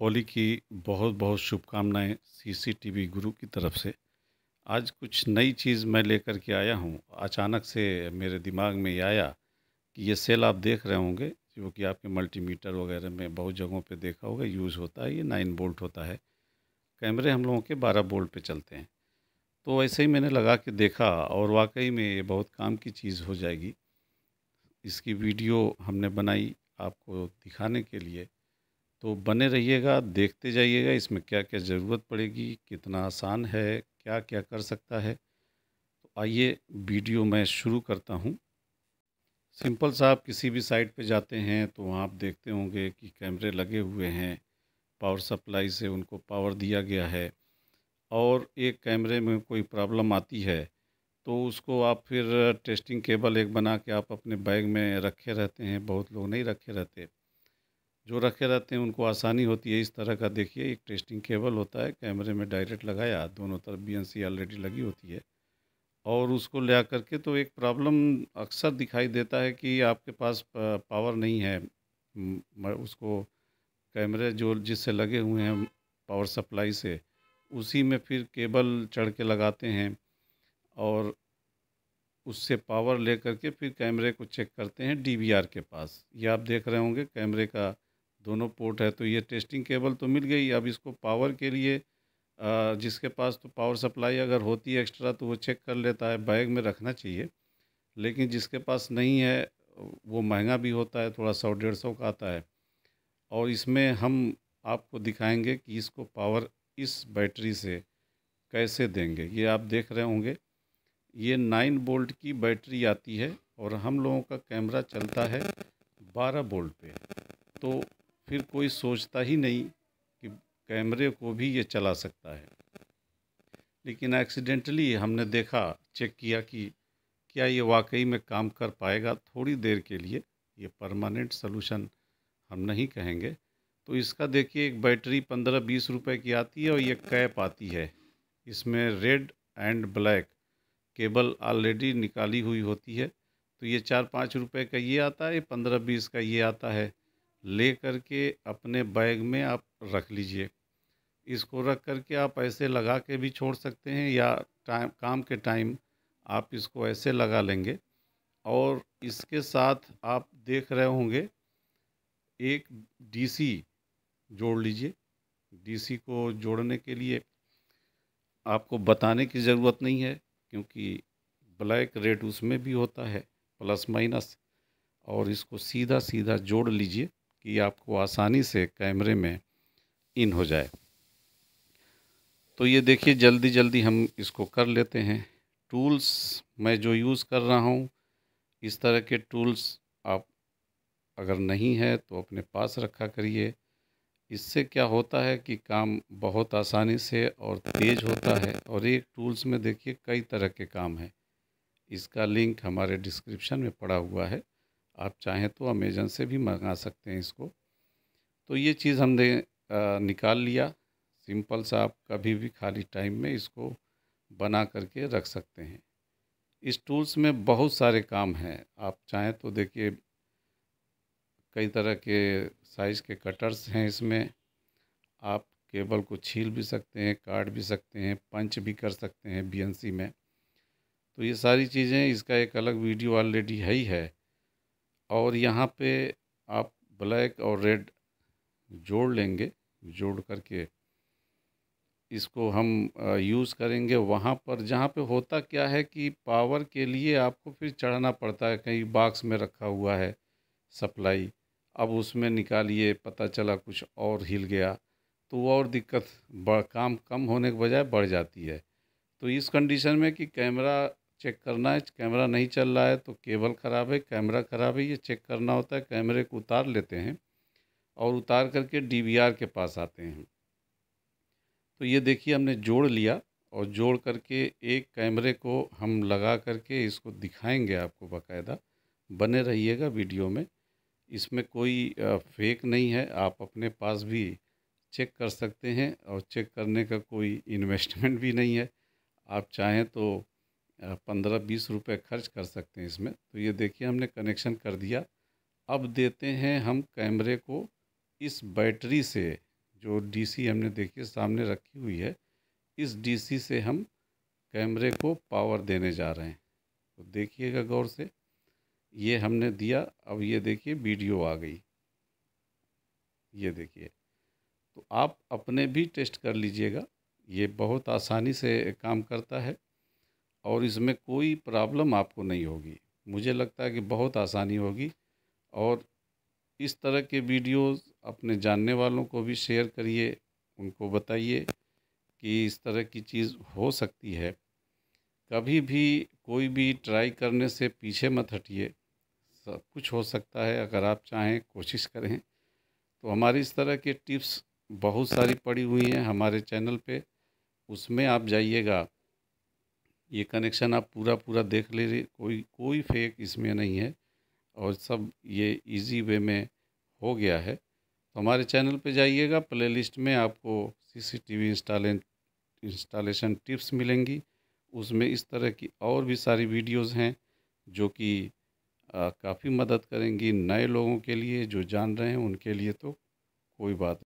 होली की बहुत बहुत शुभकामनाएं सीसीटीवी गुरु की तरफ से आज कुछ नई चीज़ मैं लेकर के आया हूं अचानक से मेरे दिमाग में ये आया कि ये सेल आप देख रहे होंगे जो कि आपके मल्टीमीटर वगैरह में बहुत जगहों पे देखा होगा यूज़ होता है ये नाइन बोल्ट होता है कैमरे हम लोगों के बारह बोल्ट पे चलते हैं तो ऐसे ही मैंने लगा के देखा और वाकई में ये बहुत काम की चीज़ हो जाएगी इसकी वीडियो हमने बनाई आपको दिखाने के लिए तो बने रहिएगा देखते जाइएगा इसमें क्या क्या ज़रूरत पड़ेगी कितना आसान है क्या क्या कर सकता है तो आइए वीडियो मैं शुरू करता हूँ सिंपल सा आप किसी भी साइट पे जाते हैं तो वहाँ आप देखते होंगे कि कैमरे लगे हुए हैं पावर सप्लाई से उनको पावर दिया गया है और एक कैमरे में कोई प्रॉब्लम आती है तो उसको आप फिर टेस्टिंग केबल एक बना के आप अपने बैग में रखे रहते हैं बहुत लोग नहीं रखे रहते जो रखे रहते हैं उनको आसानी होती है इस तरह का देखिए एक टेस्टिंग केबल होता है कैमरे में डायरेक्ट लगाया दोनों तरफ बी ऑलरेडी लगी होती है और उसको ले करके तो एक प्रॉब्लम अक्सर दिखाई देता है कि आपके पास पावर नहीं है उसको कैमरे जो जिससे लगे हुए हैं पावर सप्लाई से उसी में फिर केबल चढ़ के लगाते हैं और उससे पावर ले करके फिर कैमरे को चेक करते हैं डीवीआर के पास ये आप देख रहे होंगे कैमरे का दोनों पोर्ट है तो ये टेस्टिंग केबल तो मिल गई अब इसको पावर के लिए जिसके पास तो पावर सप्लाई अगर होती है एक्स्ट्रा तो वो चेक कर लेता है बैग में रखना चाहिए लेकिन जिसके पास नहीं है वो महंगा भी होता है थोड़ा सौ डेढ़ सौ का आता है और इसमें हम आपको दिखाएंगे कि इसको पावर इस बैटरी से कैसे देंगे ये आप देख रहे होंगे ये नाइन बोल्ट की बैटरी आती है और हम लोगों का कैमरा चलता है बारह बोल्ट पे तो फिर कोई सोचता ही नहीं कि कैमरे को भी ये चला सकता है लेकिन एक्सीडेंटली हमने देखा चेक किया कि क्या ये वाकई में काम कर पाएगा थोड़ी देर के लिए ये परमानेंट सोलूशन हम नहीं कहेंगे तो इसका देखिए एक बैटरी पंद्रह बीस रुपए की आती है और ये कैप आती है इसमें red and black cable already निकाली हुई होती है तो ये चार पाँच रुपए का ये आता है पंद्रह बीस का ये आता है ले कर के अपने बैग में आप रख लीजिए इसको रख कर के आप ऐसे लगा के भी छोड़ सकते हैं या टाइम काम के टाइम आप इसको ऐसे लगा लेंगे और इसके साथ आप देख रहे होंगे एक डीसी जोड़ लीजिए डीसी को जोड़ने के लिए आपको बताने की ज़रूरत नहीं है क्योंकि ब्लैक रेड उसमें भी होता है प्लस माइनस और इसको सीधा सीधा जोड़ लीजिए कि आपको आसानी से कैमरे में इन हो जाए तो ये देखिए जल्दी जल्दी हम इसको कर लेते हैं टूल्स मैं जो यूज़ कर रहा हूँ इस तरह के टूल्स आप अगर नहीं है तो अपने पास रखा करिए इससे क्या होता है कि काम बहुत आसानी से और तेज़ होता है और एक टूल्स में देखिए कई तरह के काम हैं इसका लिंक हमारे डिस्क्रिप्शन में पड़ा हुआ है आप चाहें तो अमेजन से भी मंगा सकते हैं इसको तो ये चीज़ हमने निकाल लिया सिंपल सा आप कभी भी खाली टाइम में इसको बना करके रख सकते हैं इस टूल्स में बहुत सारे काम हैं आप चाहें तो देखिए कई तरह के साइज़ के कटर्स हैं इसमें आप केबल को छील भी सकते हैं काट भी सकते हैं पंच भी कर सकते हैं बीएनसी में तो ये सारी चीज़ें इसका एक अलग वीडियो ऑलरेडी है ही है और यहाँ पे आप ब्लैक और रेड जोड़ लेंगे जोड़ करके इसको हम यूज़ करेंगे वहाँ पर जहाँ पे होता क्या है कि पावर के लिए आपको फिर चढ़ाना पड़ता है कहीं बॉक्स में रखा हुआ है सप्लाई अब उसमें निकालिए पता चला कुछ और हिल गया तो और दिक्कत काम कम होने के बजाय बढ़ जाती है तो इस कंडीशन में कि कैमरा चेक करना है कैमरा नहीं चल रहा है तो केबल ख़राब है कैमरा ख़राब है ये चेक करना होता है कैमरे को उतार लेते हैं और उतार करके डीवीआर के पास आते हैं तो ये देखिए हमने जोड़ लिया और जोड़ करके एक कैमरे को हम लगा करके इसको दिखाएंगे आपको बाकायदा बने रहिएगा वीडियो में इसमें कोई फेक नहीं है आप अपने पास भी चेक कर सकते हैं और चेक करने का कोई इन्वेस्टमेंट भी नहीं है आप चाहें तो पंद्रह बीस रुपए खर्च कर सकते हैं इसमें तो ये देखिए हमने कनेक्शन कर दिया अब देते हैं हम कैमरे को इस बैटरी से जो डीसी हमने देखिए सामने रखी हुई है इस डीसी से हम कैमरे को पावर देने जा रहे हैं तो देखिएगा गौर से ये हमने दिया अब ये देखिए वीडियो आ गई ये देखिए तो आप अपने भी टेस्ट कर लीजिएगा ये बहुत आसानी से काम करता है और इसमें कोई प्रॉब्लम आपको नहीं होगी मुझे लगता है कि बहुत आसानी होगी और इस तरह के वीडियोस अपने जानने वालों को भी शेयर करिए उनको बताइए कि इस तरह की चीज़ हो सकती है कभी भी कोई भी ट्राई करने से पीछे मत हटिए सब कुछ हो सकता है अगर आप चाहें कोशिश करें तो हमारी इस तरह के टिप्स बहुत सारी पड़ी हुई हैं हमारे चैनल पे उसमें आप जाइएगा ये कनेक्शन आप पूरा पूरा देख ले रहे कोई कोई फेक इसमें नहीं है और सब ये इजी वे में हो गया है तो हमारे चैनल पे जाइएगा प्लेलिस्ट में आपको सीसीटीवी सी इंस्टॉलेशन टिप्स मिलेंगी उसमें इस तरह की और भी सारी वीडियोस हैं जो कि काफ़ी मदद करेंगी नए लोगों के लिए जो जान रहे हैं उनके लिए तो कोई बात